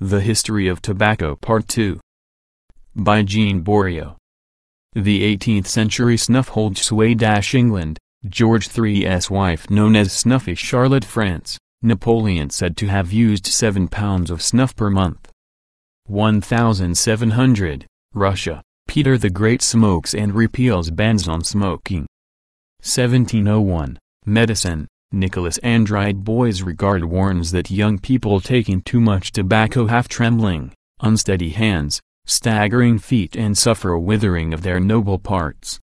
The History of Tobacco Part 2 by Jean Borio. The 18th-century snuff holds sway England, George III's wife known as Snuffy Charlotte France, Napoleon said to have used 7 pounds of snuff per month. 1700, Russia, Peter the Great smokes and repeals bans on smoking. 1701, medicine, Nicholas Andride Boys Regard warns that young people taking too much tobacco have trembling, unsteady hands, staggering feet and suffer a withering of their noble parts.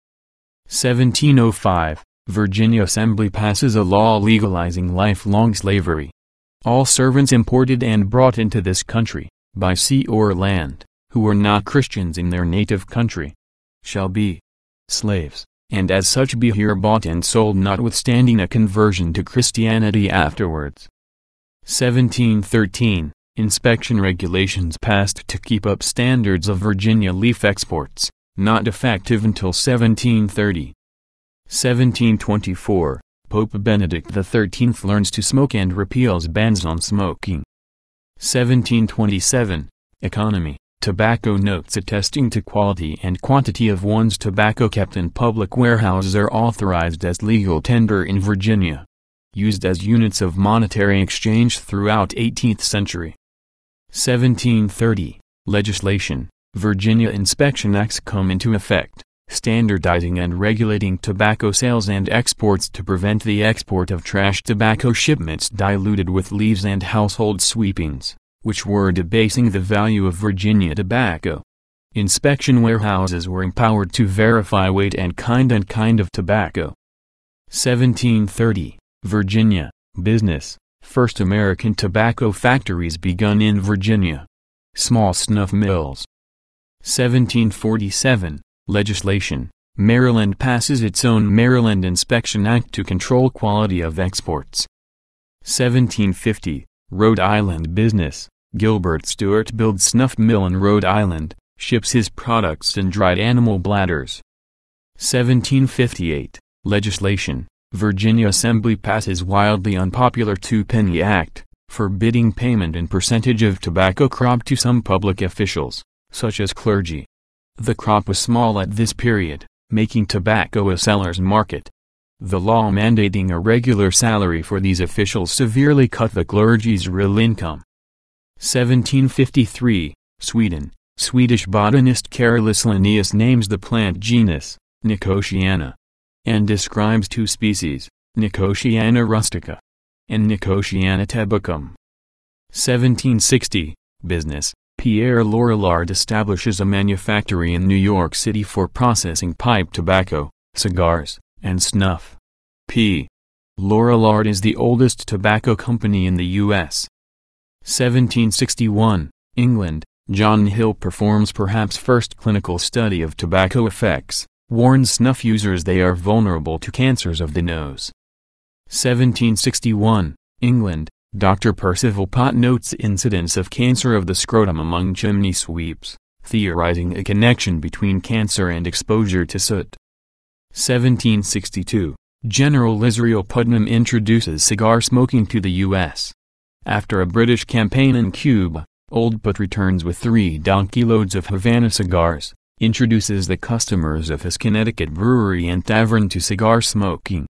1705, Virginia Assembly passes a law legalizing lifelong slavery. All servants imported and brought into this country, by sea or land, who are not Christians in their native country, shall be slaves and as such be here bought and sold notwithstanding a conversion to Christianity afterwards. 1713 Inspection regulations passed to keep up standards of Virginia leaf exports, not effective until 1730. 1724 Pope Benedict XIII learns to smoke and repeals bans on smoking. 1727 Economy Tobacco notes attesting to quality and quantity of one's tobacco kept in public warehouses are authorized as legal tender in Virginia. Used as units of monetary exchange throughout 18th century. 1730, legislation, Virginia Inspection Acts come into effect, standardizing and regulating tobacco sales and exports to prevent the export of trash tobacco shipments diluted with leaves and household sweepings which were debasing the value of Virginia tobacco. Inspection warehouses were empowered to verify weight and kind and kind of tobacco. 1730, Virginia, business, first American tobacco factories begun in Virginia. Small snuff mills. 1747, legislation, Maryland passes its own Maryland Inspection Act to control quality of exports. 1750, Rhode Island business, Gilbert Stuart builds snuff mill in Rhode Island, ships his products in dried animal bladders. 1758, legislation, Virginia Assembly passes wildly unpopular two-penny act, forbidding payment in percentage of tobacco crop to some public officials, such as clergy. The crop was small at this period, making tobacco a seller's market. The law mandating a regular salary for these officials severely cut the clergy's real income. 1753, Sweden, Swedish botanist Carolus Linnaeus names the plant genus, Nicotiana, and describes two species, Nicotiana rustica and Nicotiana tabacum. 1760, Business, Pierre Lorillard establishes a manufactory in New York City for processing pipe tobacco, cigars, and snuff. P. Lorillard is the oldest tobacco company in the U.S. 1761, England, John Hill performs perhaps first clinical study of tobacco effects, warns snuff users they are vulnerable to cancers of the nose. 1761, England, Dr. Percival Pott notes incidence of cancer of the scrotum among chimney sweeps, theorizing a connection between cancer and exposure to soot. 1762, General Israel Putnam introduces cigar smoking to the U.S. After a British campaign in Cuba, Old Put returns with three donkey loads of Havana cigars, introduces the customers of his Connecticut brewery and tavern to cigar smoking.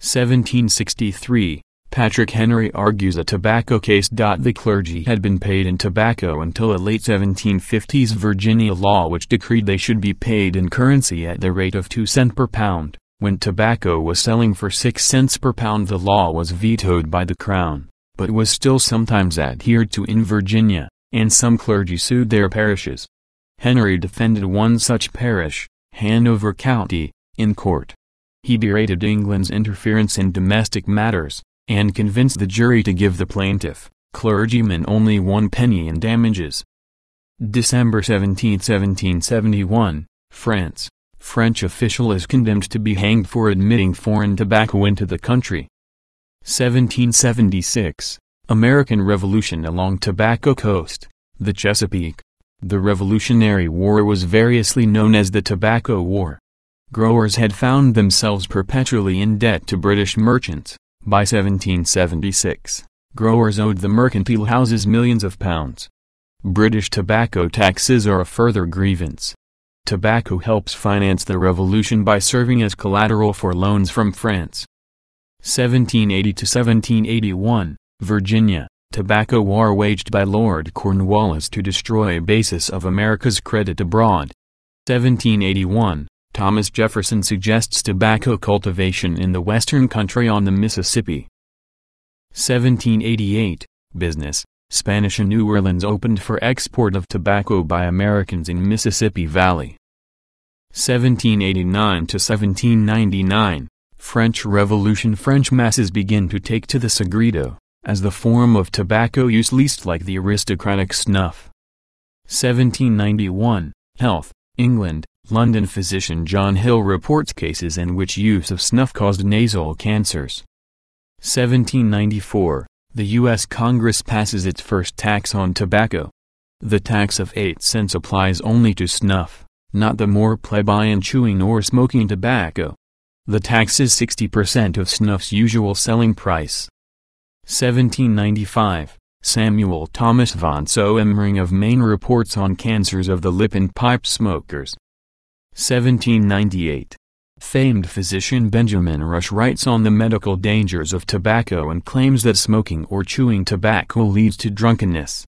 1763 Patrick Henry argues a tobacco case. The clergy had been paid in tobacco until a late 1750s Virginia law which decreed they should be paid in currency at the rate of 2 cents per pound. When tobacco was selling for 6 cents per pound the law was vetoed by the crown, but was still sometimes adhered to in Virginia, and some clergy sued their parishes. Henry defended one such parish, Hanover County, in court. He berated England's interference in domestic matters, and convince the jury to give the plaintiff, clergyman only one penny in damages. December 17, 1771, France. French official is condemned to be hanged for admitting foreign tobacco into the country. 1776, American Revolution along Tobacco Coast, the Chesapeake. The Revolutionary War was variously known as the Tobacco War. Growers had found themselves perpetually in debt to British merchants. By 1776, growers owed the mercantile houses millions of pounds. British tobacco taxes are a further grievance. Tobacco helps finance the revolution by serving as collateral for loans from France. 1780 to 1781, Virginia, tobacco war waged by Lord Cornwallis to destroy basis of America's credit abroad. 1781, Thomas Jefferson suggests tobacco cultivation in the western country on the Mississippi. 1788 Business Spanish and New Orleans opened for export of tobacco by Americans in Mississippi Valley. 1789 to 1799 French Revolution French masses begin to take to the cigarito, as the form of tobacco use least like the aristocratic snuff. 1791, Health, England, London physician John Hill reports cases in which use of snuff caused nasal cancers. 1794, the U.S. Congress passes its first tax on tobacco. The tax of 8 cents applies only to snuff, not the more plebeian chewing or smoking tobacco. The tax is 60% of snuff's usual selling price. 1795, Samuel Thomas von So of Maine reports on cancers of the lip and pipe smokers. 1798. Famed physician Benjamin Rush writes on the medical dangers of tobacco and claims that smoking or chewing tobacco leads to drunkenness.